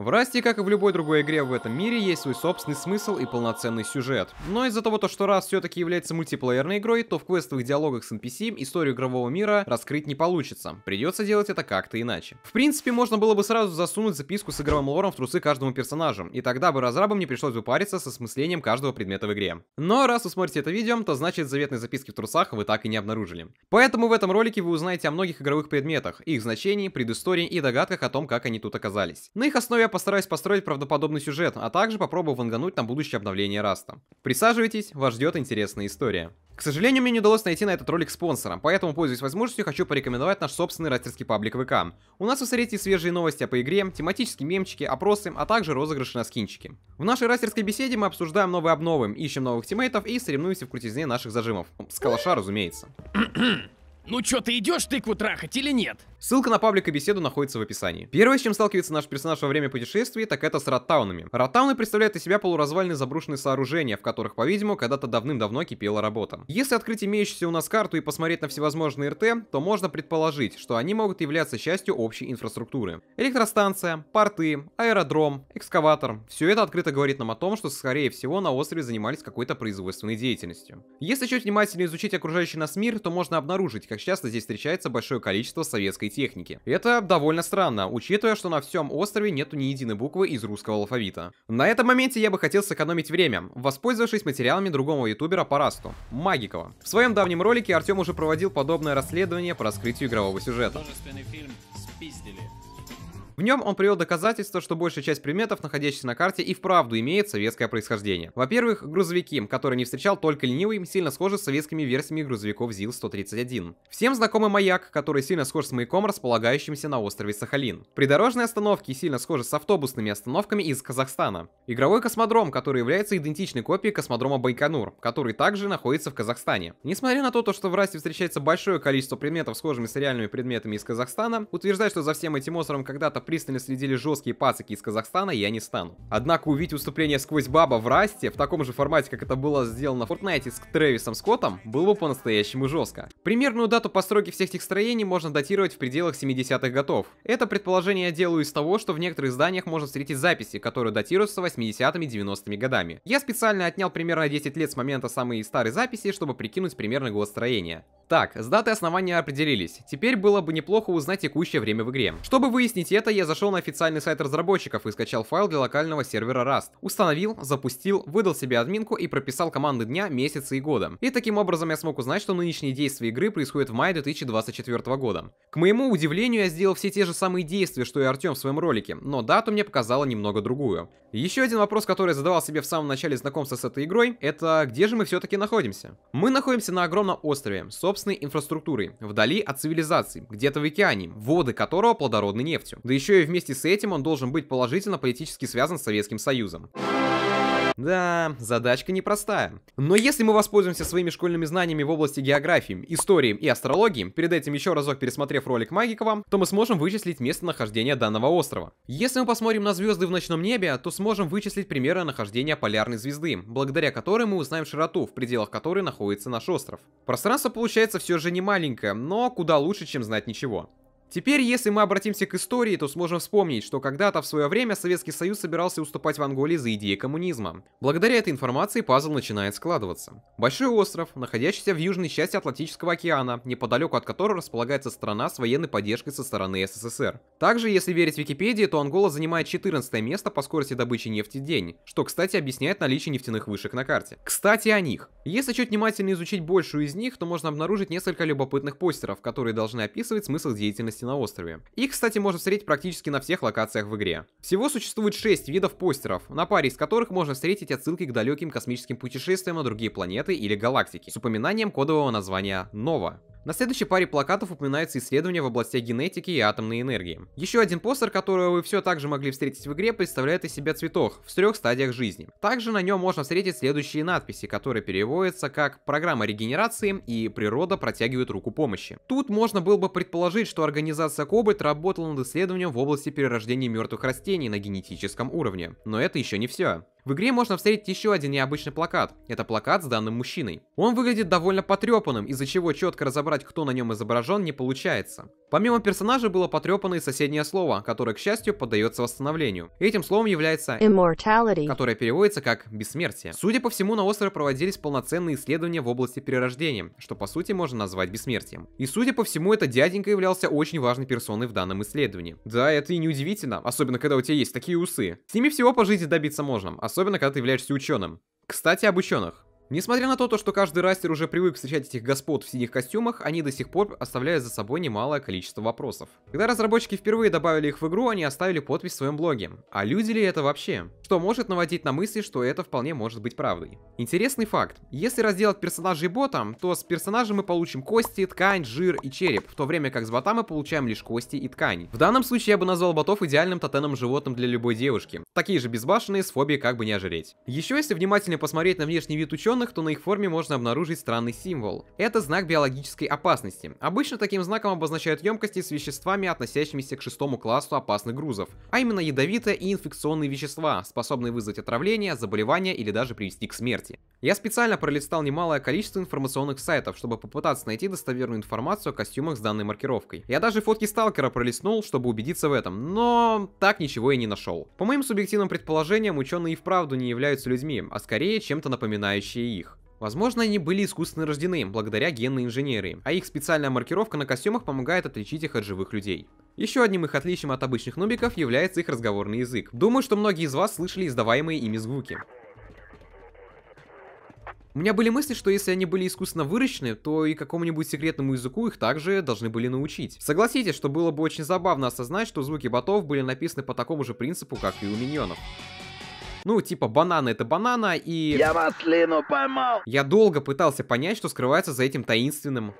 В Расте, как и в любой другой игре в этом мире, есть свой собственный смысл и полноценный сюжет. Но из-за того, что Раст все-таки является мультиплеерной игрой, то в квестовых диалогах с NPC историю игрового мира раскрыть не получится. Придется делать это как-то иначе. В принципе, можно было бы сразу засунуть записку с игровым лором в трусы каждому персонажу, и тогда бы разрабам не пришлось бы париться со смыслением каждого предмета в игре. Но раз вы смотрите это видео, то значит заветной записки в трусах вы так и не обнаружили. Поэтому в этом ролике вы узнаете о многих игровых предметах, их значении, предыстории и догадках о том, как они тут оказались. На их основе постараюсь построить правдоподобный сюжет, а также попробую вангануть на будущее обновление Раста. Присаживайтесь, вас ждет интересная история. К сожалению, мне не удалось найти на этот ролик спонсора, поэтому, пользуясь возможностью, хочу порекомендовать наш собственный растерский паблик ВК. У нас вы встретите свежие новости по игре, тематические мемчики, опросы, а также розыгрыши на скинчики. В нашей растерской беседе мы обсуждаем новые обновы, ищем новых тиммейтов и соревнуемся в крутизне наших зажимов. С калаша, разумеется. Ну чё, ты идешь тыкву трахать или нет? Ссылка на паблик и беседу находится в описании. Первое, с чем сталкивается наш персонаж во время путешествий, так это с ротаунами. Ротауны представляют из себя полуразвальные заброшенные сооружения, в которых, по-видимому, когда-то давным-давно кипела работа. Если открыть имеющуюся у нас карту и посмотреть на всевозможные РТ, то можно предположить, что они могут являться частью общей инфраструктуры. Электростанция, порты, аэродром, экскаватор. Все это открыто говорит нам о том, что, скорее всего, на острове занимались какой-то производственной деятельностью. Если чуть внимательно изучить окружающий нас мир, то можно обнаружить, как часто здесь встречается большое количество советской техники. Это довольно странно, учитывая, что на всем острове нету ни единой буквы из русского алфавита. На этом моменте я бы хотел сэкономить время, воспользовавшись материалами другого ютубера по Расту, Магикова. В своем давнем ролике Артем уже проводил подобное расследование по раскрытию игрового сюжета. Художественный фильм спиздили. В нем он привел доказательства, что большая часть предметов, находящихся на карте, и вправду имеет советское происхождение. Во-первых, грузовики, которые не встречал только ленивый, сильно схожи с советскими версиями грузовиков ЗИЛ-131. Всем знакомый маяк, который сильно схож с маяком, располагающимся на острове Сахалин. Придорожные остановки сильно схожи с автобусными остановками из Казахстана. Игровой космодром, который является идентичной копией космодрома Байконур, который также находится в Казахстане. Несмотря на то, что в расте встречается большое количество предметов, схожими с реальными предметами из Казахстана, утверждать, что за всем этим мусором когда-то пристально следили жесткие пацаки из Казахстана, я не стану. Однако увидеть выступление сквозь баба в Расте в таком же формате, как это было сделано в Fortnite с Трэвисом Скоттом, было бы по-настоящему жестко. Примерную дату постройки всех этих строений можно датировать в пределах 70-х годов. Это предположение я делаю из того, что в некоторых зданиях можно встретить записи, которые датируются 80-ми 90-ми годами. Я специально отнял примерно 10 лет с момента самой старой записи, чтобы прикинуть примерно год строения. Так, с датой основания определились. Теперь было бы неплохо узнать текущее время в игре. Чтобы выяснить это, это я зашел на официальный сайт разработчиков и скачал файл для локального сервера Rust. Установил, запустил, выдал себе админку и прописал команды дня, месяца и года. И таким образом я смог узнать, что нынешние действия игры происходят в мае 2024 года. К моему удивлению, я сделал все те же самые действия, что и Артем в своем ролике, но дату мне показала немного другую. Еще один вопрос, который я задавал себе в самом начале знакомства с этой игрой, это где же мы все-таки находимся? Мы находимся на огромном острове, собственной инфраструктурой, вдали от цивилизации, где-то в океане, воды которого плодородны нефтью. Да еще и вместе с этим он должен быть положительно политически связан с Советским Союзом. Да, задачка непростая. Но если мы воспользуемся своими школьными знаниями в области географии, истории и астрологии, перед этим еще разок пересмотрев ролик Магикова, то мы сможем вычислить местонахождение данного острова. Если мы посмотрим на звезды в ночном небе, то сможем вычислить примеры нахождения полярной звезды, благодаря которой мы узнаем широту, в пределах которой находится наш остров. Пространство получается все же не маленькое, но куда лучше, чем знать ничего. Теперь, если мы обратимся к истории, то сможем вспомнить, что когда-то в свое время Советский Союз собирался уступать в Анголе за идеи коммунизма. Благодаря этой информации пазл начинает складываться. Большой остров, находящийся в южной части Атлантического океана, неподалеку от которого располагается страна с военной поддержкой со стороны СССР. Также, если верить Википедии, то Ангола занимает 14 место по скорости добычи нефти в день, что, кстати, объясняет наличие нефтяных вышек на карте. Кстати, о них. Если чуть внимательно изучить большую из них, то можно обнаружить несколько любопытных постеров, которые должны описывать смысл деятельности области на острове. Их, кстати, можно встретить практически на всех локациях в игре. Всего существует 6 видов постеров, на паре из которых можно встретить отсылки к далеким космическим путешествиям на другие планеты или галактики с упоминанием кодового названия «Нова». На следующей паре плакатов упоминаются исследования в области генетики и атомной энергии. Еще один постер, которого вы все также могли встретить в игре, представляет из себя цветок в трех стадиях жизни. Также на нем можно встретить следующие надписи, которые переводятся как «Программа регенерации» и «Природа протягивает руку помощи». Тут можно было бы предположить, что организация Организация Кобальт работала над исследованием в области перерождения мертвых растений на генетическом уровне. Но это еще не все. В игре можно встретить еще один необычный плакат. Это плакат с данным мужчиной. Он выглядит довольно потрепанным, из-за чего четко разобрать, кто на нем изображен, не получается. Помимо персонажа было потрепано и соседнее слово, которое, к счастью, поддается восстановлению. Этим словом является immortality, которое переводится как бессмертие. Судя по всему, на острове проводились полноценные исследования в области перерождения, что по сути можно назвать бессмертием. И судя по всему, этот дяденька являлся очень важной персоной в данном исследовании. Да, это и неудивительно, особенно когда у тебя есть такие усы. С ними всего по жизни добиться можно, особенно когда ты являешься ученым. Кстати, об ученых. Несмотря на то, что каждый растер уже привык встречать этих господ в синих костюмах, они до сих пор оставляют за собой немалое количество вопросов. Когда разработчики впервые добавили их в игру, они оставили подпись в своем блоге. А люди ли это вообще? Что может наводить на мысли, что это вполне может быть правдой. Интересный факт. Если разделать персонажей ботом, то с персонажем мы получим кости, ткань, жир и череп, в то время как с бота мы получаем лишь кости и ткани. В данном случае я бы назвал ботов идеальным тотемным животным для любой девушки. Такие же безбашенные, с фобией как бы не ожиреть. Еще если внимательно посмотреть на внешний вид ученых, зараженных, то на их форме можно обнаружить странный символ. Это знак биологической опасности. Обычно таким знаком обозначают емкости с веществами, относящимися к шестому классу опасных грузов, а именно ядовитые и инфекционные вещества, способные вызвать отравление, заболевание или даже привести к смерти. Я специально пролистал немалое количество информационных сайтов, чтобы попытаться найти достоверную информацию о костюмах с данной маркировкой. Я даже фотки сталкера пролистнул, чтобы убедиться в этом, но так ничего и не нашел. По моим субъективным предположениям, ученые и вправду не являются людьми, а скорее чем-то напоминающие их. Возможно, они были искусственно рождены благодаря генной инженерии, а их специальная маркировка на костюмах помогает отличить их от живых людей. Еще одним их отличием от обычных нубиков является их разговорный язык. Думаю, что многие из вас слышали издаваемые ими звуки. У меня были мысли, что если они были искусственно выращены, то и какому-нибудь секретному языку их также должны были научить. Согласитесь, что было бы очень забавно осознать, что звуки ботов были написаны по такому же принципу, как и у миньонов. Ну, типа, банана это банана и... Я маслину поймал! Я долго пытался понять, что скрывается за этим таинственным.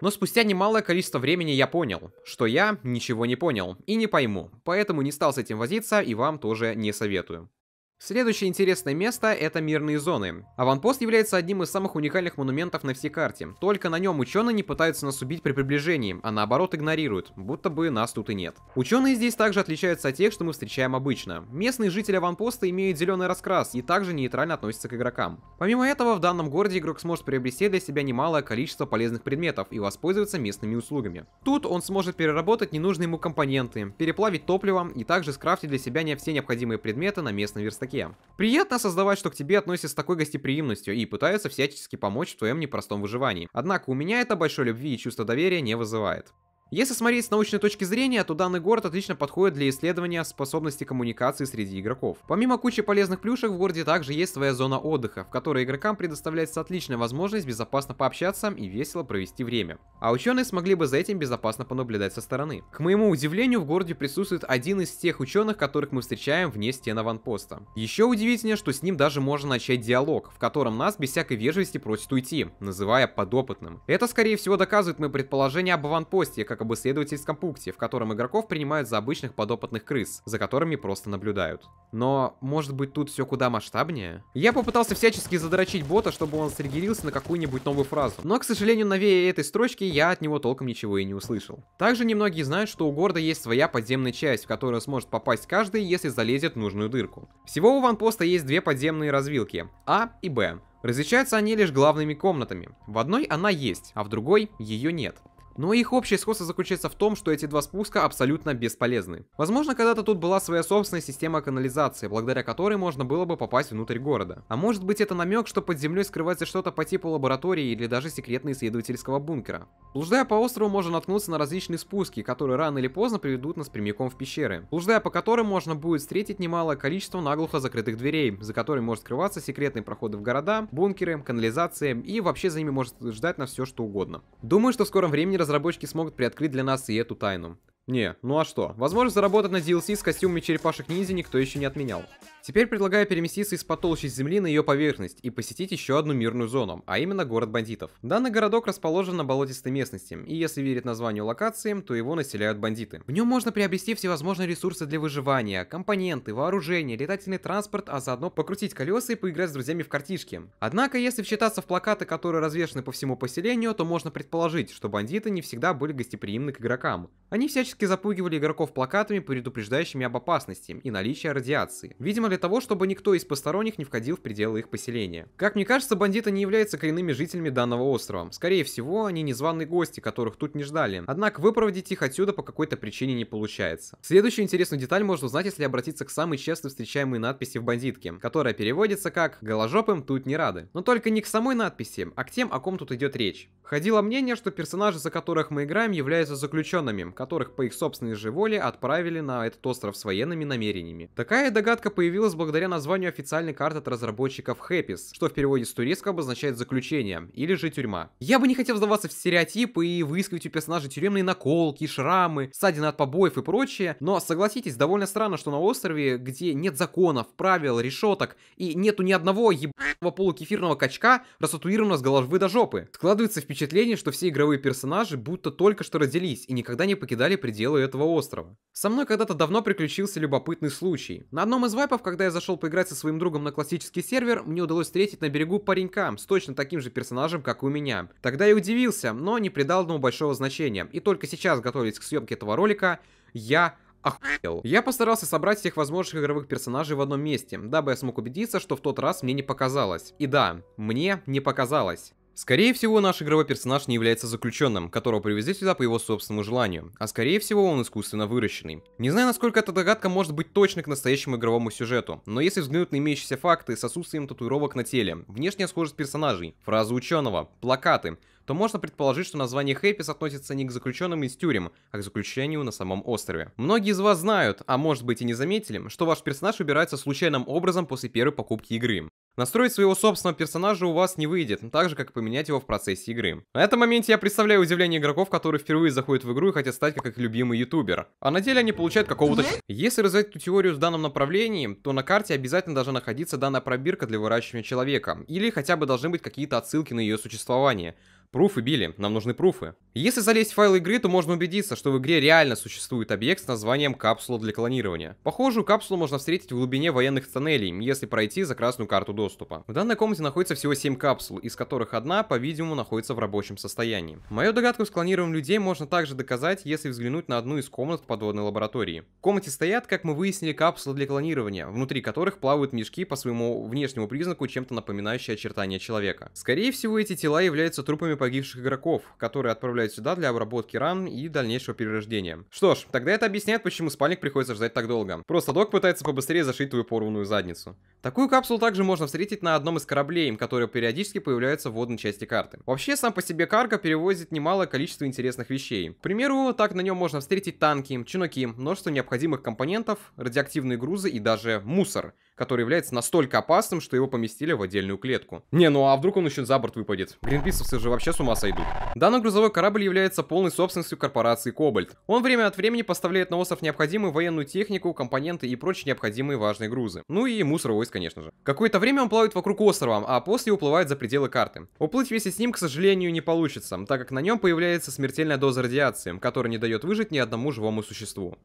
Но спустя немалое количество времени я понял, что я ничего не понял и не пойму, поэтому не стал с этим возиться и вам тоже не советую. Следующее интересное место — это мирные зоны. Аванпост является одним из самых уникальных монументов на всей карте. Только на нем ученые не пытаются нас убить при приближении, а наоборот игнорируют, будто бы нас тут и нет. Ученые здесь также отличаются от тех, что мы встречаем обычно. Местные жители аванпоста имеют зеленый раскрас и также нейтрально относятся к игрокам. Помимо этого, в данном городе игрок сможет приобрести для себя немалое количество полезных предметов и воспользоваться местными услугами. Тут он сможет переработать ненужные ему компоненты, переплавить топливо и также скрафтить для себя не все необходимые предметы на местном верстаке таки. Приятно осознавать, что к тебе относятся с такой гостеприимностью и пытаются всячески помочь в твоем непростом выживании. Однако у меня это большой любви и чувство доверия не вызывает. Если смотреть с научной точки зрения, то данный город отлично подходит для исследования способности коммуникации среди игроков. Помимо кучи полезных плюшек, в городе также есть своя зона отдыха, в которой игрокам предоставляется отличная возможность безопасно пообщаться и весело провести время. А ученые смогли бы за этим безопасно понаблюдать со стороны. К моему удивлению, в городе присутствует один из тех ученых, которых мы встречаем вне стен аванпоста. Еще удивительнее, что с ним даже можно начать диалог, в котором нас без всякой вежливости просят уйти, называя подопытным. Это скорее всего доказывает мои предположения об аванпосте, как как об исследовательском пункте, в котором игроков принимают за обычных подопытных крыс, за которыми просто наблюдают. Но, может быть, тут все куда масштабнее? Я попытался всячески задорочить бота, чтобы он срегерился на какую-нибудь новую фразу, но, к сожалению, новее этой строчки я от него толком ничего и не услышал. Также немногие знают, что у города есть своя подземная часть, в которую сможет попасть каждый, если залезет в нужную дырку. Всего у ванпоста есть две подземные развилки, А и Б. Различаются они лишь главными комнатами. В одной она есть, а в другой ее нет. Но их общее сходство заключается в том, что эти два спуска абсолютно бесполезны. Возможно, когда-то тут была своя собственная система канализации, благодаря которой можно было бы попасть внутрь города. А может быть это намек, что под землей скрывается что-то по типу лаборатории или даже секретно исследовательского бункера. Блуждая по острову, можно наткнуться на различные спуски, которые рано или поздно приведут нас прямиком в пещеры. Блуждая по которым можно будет встретить немалое количество наглухо закрытых дверей, за которыми может скрываться секретные проходы в города, бункеры, канализации и вообще за ними может ждать на все что угодно. Думаю, что в скором времени разработчики смогут приоткрыть для нас и эту тайну. Не, ну а что? Возможно заработать на DLC с костюмами черепашек-ниндзя никто еще не отменял. Теперь предлагаю переместиться из потолщи земли на ее поверхность и посетить еще одну мирную зону, а именно город бандитов. Данный городок расположен на болотистой местности, и если верить названию локации, то его населяют бандиты. В нем можно приобрести всевозможные ресурсы для выживания, компоненты, вооружение, летательный транспорт, а заодно покрутить колеса и поиграть с друзьями в картишки. Однако, если вчитаться в плакаты, которые развешены по всему поселению, то можно предположить, что бандиты не всегда были гостеприимны к игрокам. Они всячески запугивали игроков плакатами, предупреждающими об опасности и наличии радиации. Видимо, для того, чтобы никто из посторонних не входил в пределы их поселения. Как мне кажется, бандиты не являются коренными жителями данного острова. Скорее всего, они незваные гости, которых тут не ждали. Однако выпроводить их отсюда по какой-то причине не получается. Следующую интересную деталь можно узнать, если обратиться к самой часто встречаемой надписи в бандитке, которая переводится как «Голожопым тут не рады». Но только не к самой надписи, а к тем, о ком тут идет речь. Ходило мнение, что персонажи, за которых мы играем, являются заключенными, которых по их собственной же воле отправили на этот остров с военными намерениями. Такая догадка появилась появилась благодаря названию официальной карты от разработчиков Хэппис, что в переводе с турецкого обозначает «заключение» или же «тюрьма». Я бы не хотел вдаваться в стереотипы и выискивать у персонажей тюремные наколки, шрамы, ссадины от побоев и прочее, но согласитесь, довольно странно, что на острове, где нет законов, правил, решеток и нету ни одного ебаного полукефирного качка, растатуированного с головы до жопы. Складывается впечатление, что все игровые персонажи будто только что родились и никогда не покидали пределы этого острова. Со мной когда-то давно приключился любопытный случай. На одном из вайпов, когда когда я зашел поиграть со своим другом на классический сервер, мне удалось встретить на берегу паренька с точно таким же персонажем, как и у меня. Тогда я удивился, но не придал ему большого значения. И только сейчас, готовясь к съемке этого ролика, я охуел. Я постарался собрать всех возможных игровых персонажей в одном месте, дабы я смог убедиться, что в тот раз мне не показалось. И да, мне не показалось. Скорее всего, наш игровой персонаж не является заключенным, которого привезли сюда по его собственному желанию, а скорее всего он искусственно выращенный. Не знаю, насколько эта догадка может быть точной к настоящему игровому сюжету, но если взглянуть на имеющиеся факты с отсутствием татуировок на теле, внешняя схожесть персонажей, фразы ученого, плакаты, то можно предположить, что название Хэппис относится не к заключенным из тюрем, а к заключению на самом острове. Многие из вас знают, а может быть и не заметили, что ваш персонаж убирается случайным образом после первой покупки игры. Настроить своего собственного персонажа у вас не выйдет, так же, как и поменять его в процессе игры. На этом моменте я представляю удивление игроков, которые впервые заходят в игру и хотят стать как их любимый ютубер. А на деле они получают какого-то... Если развивать эту теорию в данном направлении, то на карте обязательно должна находиться данная пробирка для выращивания человека, или хотя бы должны быть какие-то отсылки на ее существование. Пруфы, Билли, нам нужны пруфы. Если залезть в файл игры, то можно убедиться, что в игре реально существует объект с названием «Капсула для клонирования». Похожую капсулу можно встретить в глубине военных тоннелей, если пройти за красную карту доступа. В данной комнате находится всего 7 капсул, из которых одна, по-видимому, находится в рабочем состоянии. Мою догадку с клонированием людей можно также доказать, если взглянуть на одну из комнат в подводной лаборатории. В комнате стоят, как мы выяснили, капсулы для клонирования, внутри которых плавают мешки по своему внешнему признаку, чем-то напоминающие очертания человека. Скорее всего, эти тела являются трупами погибших игроков, которые отправляют сюда для обработки ран и дальнейшего перерождения. Что ж, тогда это объясняет, почему спальник приходится ждать так долго. Просто док пытается побыстрее зашить твою порванную задницу. Такую капсулу также можно встретить на одном из кораблей, которые периодически появляются в водной части карты. Вообще, сам по себе карго перевозит немалое количество интересных вещей. К примеру, так на нем можно встретить танки, чинуки, множество необходимых компонентов, радиоактивные грузы и даже мусор – который является настолько опасным, что его поместили в отдельную клетку. Не, ну а вдруг он еще за борт выпадет? Гринписовцы же вообще с ума сойдут. Данный грузовой корабль является полной собственностью корпорации Кобальт. Он время от времени поставляет на остров необходимую военную технику, компоненты и прочие необходимые важные грузы. Ну и мусор войск, конечно же. Какое-то время он плавает вокруг острова, а после уплывает за пределы карты. Уплыть вместе с ним, к сожалению, не получится, так как на нем появляется смертельная доза радиации, которая не дает выжить ни одному живому существу.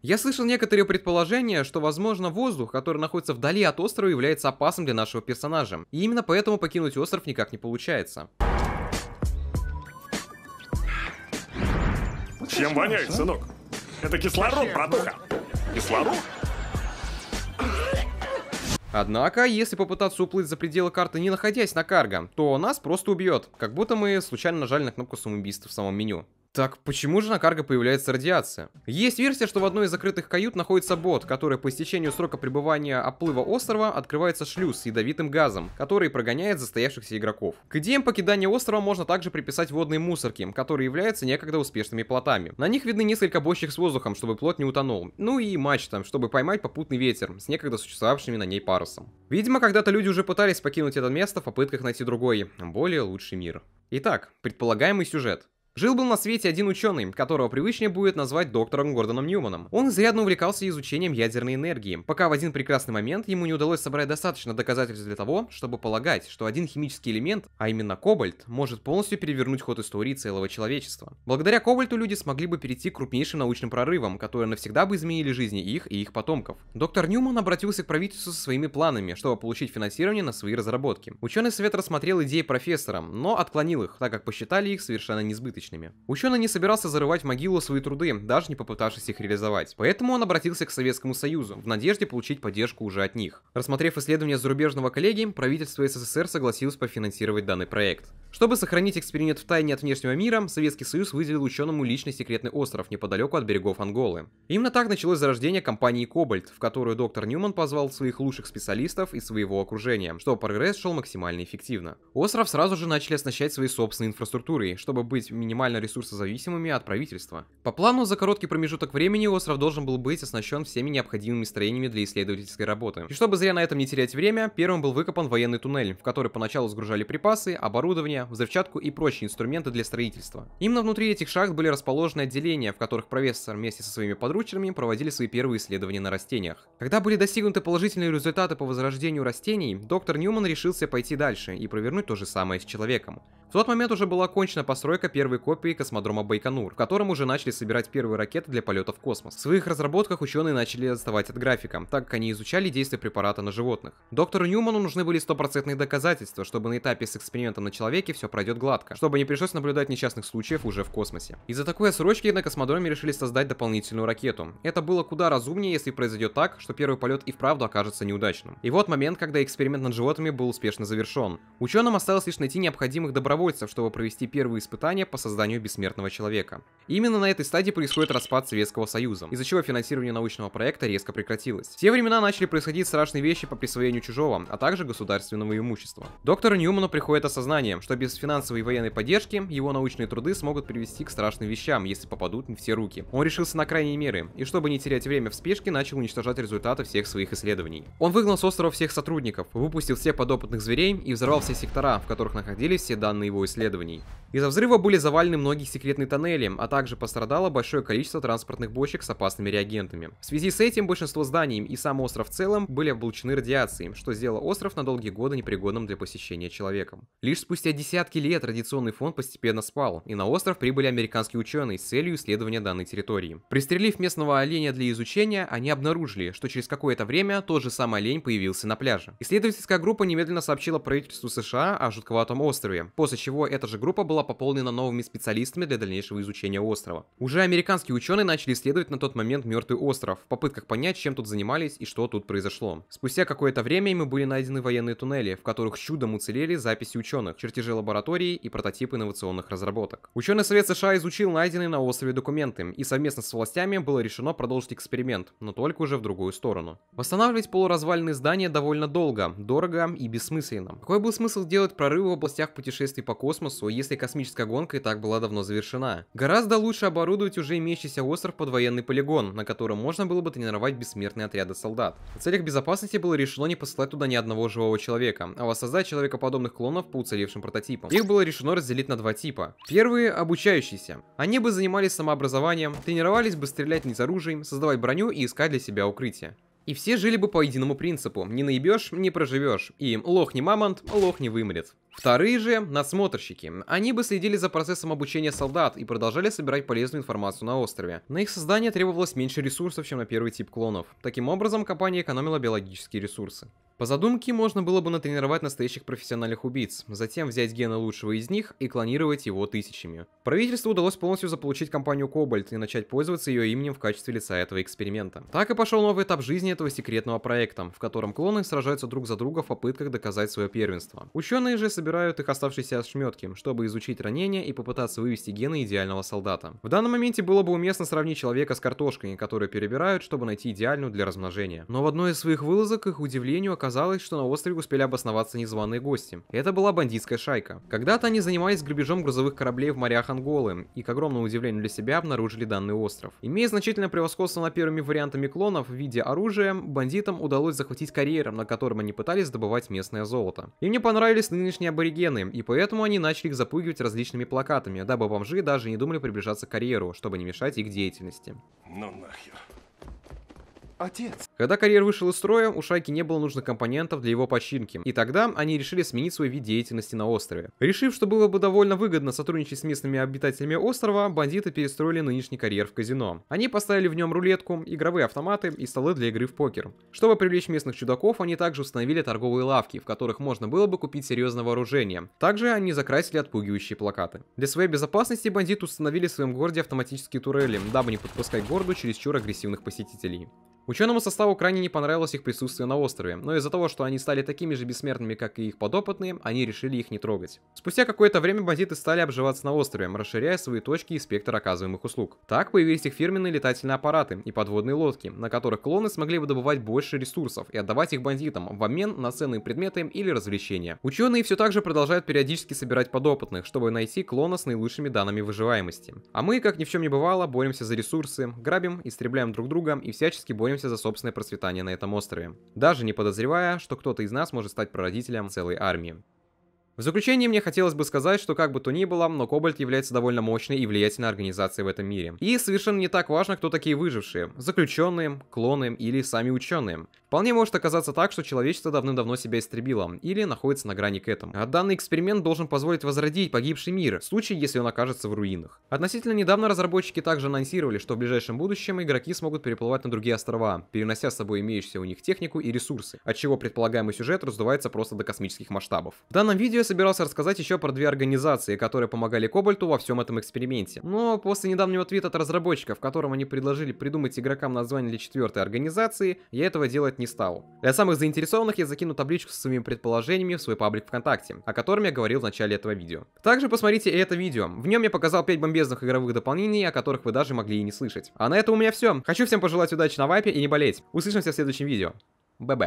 Я слышал некоторые предположения, что, возможно, воздух, который находится вдали от острова, является опасным для нашего персонажа. И именно поэтому покинуть остров никак не получается. Чем воняет, сынок? Это кислород, братуха! Кислород? Однако, если попытаться уплыть за пределы карты, не находясь на карго, то нас просто убьет, как будто мы случайно нажали на кнопку самоубийства в самом меню. Так почему же на карго появляется радиация? Есть версия, что в одной из закрытых кают находится бот, который по истечению срока пребывания оплыва острова открывается шлюз с ядовитым газом, который прогоняет застоявшихся игроков. К идеям покидания острова можно также приписать водные мусорки, которые являются некогда успешными плотами. На них видны несколько бочек с воздухом, чтобы плот не утонул, ну и мачта, чтобы поймать попутный ветер с некогда существовавшими на ней парусом. Видимо, когда-то люди уже пытались покинуть это место в попытках найти другой, более лучший мир. Итак, предполагаемый сюжет. Жил-был на свете один ученый, которого привычнее будет назвать доктором Гордоном Ньюманом. Он изрядно увлекался изучением ядерной энергии, пока в один прекрасный момент ему не удалось собрать достаточно доказательств для того, чтобы полагать, что один химический элемент, а именно кобальт, может полностью перевернуть ход истории целого человечества. Благодаря кобальту люди смогли бы перейти к крупнейшим научным прорывам, которые навсегда бы изменили жизни их и их потомков. Доктор Ньюман обратился к правительству со своими планами, чтобы получить финансирование на свои разработки. Ученый совет рассмотрел идеи профессора, но отклонил их, так как посчитали их совершенно несбыточными вечными. Ученый не собирался зарывать в могилу свои труды, даже не попытавшись их реализовать. Поэтому он обратился к Советскому Союзу в надежде получить поддержку уже от них. Рассмотрев исследования зарубежного коллеги, правительство СССР согласилось пофинансировать данный проект. Чтобы сохранить эксперимент в тайне от внешнего мира, Советский Союз выделил ученому личный секретный остров неподалеку от берегов Анголы. Именно так началось зарождение компании «Кобальт», в которую доктор Ньюман позвал своих лучших специалистов и своего окружения, чтобы прогресс шел максимально эффективно. Остров сразу же начали оснащать своей собственной инфраструктурой, чтобы быть минимально максимально ресурсозависимыми от правительства. По плану, за короткий промежуток времени остров должен был быть оснащен всеми необходимыми строениями для исследовательской работы. И чтобы зря на этом не терять время, первым был выкопан военный туннель, в который поначалу сгружали припасы, оборудование, взрывчатку и прочие инструменты для строительства. Именно внутри этих шахт были расположены отделения, в которых профессор вместе со своими подручными проводили свои первые исследования на растениях. Когда были достигнуты положительные результаты по возрождению растений, доктор Ньюман решился пойти дальше и провернуть то же самое с человеком. В тот момент уже была окончена постройка первой первой копии космодрома Байконур, в котором уже начали собирать первые ракеты для полета в космос. В своих разработках ученые начали отставать от графика, так как они изучали действия препарата на животных. Доктору Ньюману нужны были стопроцентные доказательства, чтобы на этапе с экспериментом на человеке все пройдет гладко, чтобы не пришлось наблюдать несчастных случаев уже в космосе. Из-за такой срочки на космодроме решили создать дополнительную ракету. Это было куда разумнее, если произойдет так, что первый полет и вправду окажется неудачным. И вот момент, когда эксперимент над животными был успешно завершен. Ученым осталось лишь найти необходимых добровольцев, чтобы провести первые испытания по созданию созданию бессмертного человека. именно на этой стадии происходит распад Советского Союза, из-за чего финансирование научного проекта резко прекратилось. В те времена начали происходить страшные вещи по присвоению чужого, а также государственного имущества. Доктору Ньюману приходит осознание, что без финансовой и военной поддержки его научные труды смогут привести к страшным вещам, если попадут не все руки. Он решился на крайние меры, и чтобы не терять время в спешке, начал уничтожать результаты всех своих исследований. Он выгнал с острова всех сотрудников, выпустил всех подопытных зверей и взорвал все сектора, в которых находились все данные его исследований. Из-за взрыва были завалены Взорвали многие секретные тоннели, а также пострадало большое количество транспортных бочек с опасными реагентами. В связи с этим большинство зданий и сам остров в целом были облучены радиацией, что сделало остров на долгие годы непригодным для посещения человеком. Лишь спустя десятки лет традиционный фон постепенно спал, и на остров прибыли американские ученые с целью исследования данной территории. Пристрелив местного оленя для изучения, они обнаружили, что через какое-то время тот же самый олень появился на пляже. Исследовательская группа немедленно сообщила правительству США о жутковатом острове, после чего эта же группа была пополнена новыми специалистами для дальнейшего изучения острова. Уже американские ученые начали исследовать на тот момент мертвый остров, в попытках понять, чем тут занимались и что тут произошло. Спустя какое-то время ими были найдены военные туннели, в которых чудом уцелели записи ученых, чертежи лаборатории и прототипы инновационных разработок. Ученый Совет США изучил найденные на острове документы, и совместно с властями было решено продолжить эксперимент, но только уже в другую сторону. Восстанавливать полуразваленные здания довольно долго, дорого и бессмысленно. Какой был смысл делать прорывы в областях путешествий по космосу, если космическая гонка и так так была давно завершена. Гораздо лучше оборудовать уже имеющийся остров под военный полигон, на котором можно было бы тренировать бессмертные отряды солдат. В целях безопасности было решено не посылать туда ни одного живого человека, а воссоздать человекоподобных клонов по уцелевшим прототипам. Их было решено разделить на два типа. Первые – обучающиеся. Они бы занимались самообразованием, тренировались бы стрелять не с оружием, создавать броню и искать для себя укрытие. И все жили бы по единому принципу – не наебешь – не проживешь, и лох не мамонт, лох не вымрет. Вторые же — надсмотрщики. Они бы следили за процессом обучения солдат и продолжали собирать полезную информацию на острове. На их создание требовалось меньше ресурсов, чем на первый тип клонов. Таким образом, компания экономила биологические ресурсы. По задумке, можно было бы натренировать настоящих профессиональных убийц, затем взять гены лучшего из них и клонировать его тысячами. Правительству удалось полностью заполучить компанию Кобальт и начать пользоваться ее именем в качестве лица этого эксперимента. Так и пошел новый этап жизни этого секретного проекта, в котором клоны сражаются друг за друга в попытках доказать свое первенство. Ученые же собирались собирают их оставшиеся ошметки, чтобы изучить ранения и попытаться вывести гены идеального солдата. В данном моменте было бы уместно сравнить человека с картошкой, которую перебирают, чтобы найти идеальную для размножения. Но в одной из своих вылазок, их удивлению, оказалось, что на острове успели обосноваться незваные гости. Это была бандитская шайка. Когда-то они занимались грабежом грузовых кораблей в морях Анголы, и к огромному удивлению для себя обнаружили данный остров. Имея значительное превосходство над первыми вариантами клонов в виде оружия, бандитам удалось захватить карьером, на котором они пытались добывать местное золото. И мне понравились нынешние аборигены, и поэтому они начали их запугивать различными плакатами, дабы бомжи даже не думали приближаться к карьеру, чтобы не мешать их деятельности. Ну нахер. Отец. Когда карьер вышел из строя, у Шайки не было нужных компонентов для его починки, и тогда они решили сменить свой вид деятельности на острове. Решив, что было бы довольно выгодно сотрудничать с местными обитателями острова, бандиты перестроили нынешний карьер в казино. Они поставили в нем рулетку, игровые автоматы и столы для игры в покер. Чтобы привлечь местных чудаков, они также установили торговые лавки, в которых можно было бы купить серьезное вооружение. Также они закрасили отпугивающие плакаты. Для своей безопасности бандиты установили в своем городе автоматические турели, дабы не подпускать городу чересчур агрессивных посетителей. Ученому составу крайне не понравилось их присутствие на острове, но из-за того, что они стали такими же бессмертными, как и их подопытные, они решили их не трогать. Спустя какое-то время бандиты стали обживаться на острове, расширяя свои точки и спектр оказываемых услуг. Так появились их фирменные летательные аппараты и подводные лодки, на которых клоны смогли бы добывать больше ресурсов и отдавать их бандитам в обмен на ценные предметы или развлечения. Ученые все так же продолжают периодически собирать подопытных, чтобы найти клона с наилучшими данными выживаемости. А мы, как ни в чем не бывало, боремся за ресурсы, грабим, истребляем друг друга и всячески боремся боремся за собственное процветание на этом острове, даже не подозревая, что кто-то из нас может стать прародителем целой армии. В заключение мне хотелось бы сказать, что как бы то ни было, но Кобальт является довольно мощной и влиятельной организацией в этом мире. И совершенно не так важно, кто такие выжившие, заключенные, клоны или сами ученые. Вполне может оказаться так, что человечество давным-давно себя истребило, или находится на грани к этому. А данный эксперимент должен позволить возродить погибший мир, в случае, если он окажется в руинах. Относительно недавно разработчики также анонсировали, что в ближайшем будущем игроки смогут переплывать на другие острова, перенося с собой имеющуюся у них технику и ресурсы, от чего предполагаемый сюжет раздувается просто до космических масштабов. В данном видео собирался рассказать еще про две организации, которые помогали Кобальту во всем этом эксперименте. Но после недавнего твита от разработчика, в котором они предложили придумать игрокам название для четвертой организации, я этого делать не стал. Для самых заинтересованных я закину табличку с своими предположениями в свой паблик ВКонтакте, о котором я говорил в начале этого видео. Также посмотрите это видео. В нем я показал 5 бомбезных игровых дополнений, о которых вы даже могли и не слышать. А на этом у меня все. Хочу всем пожелать удачи на вайпе и не болеть. Услышимся в следующем видео. ББ.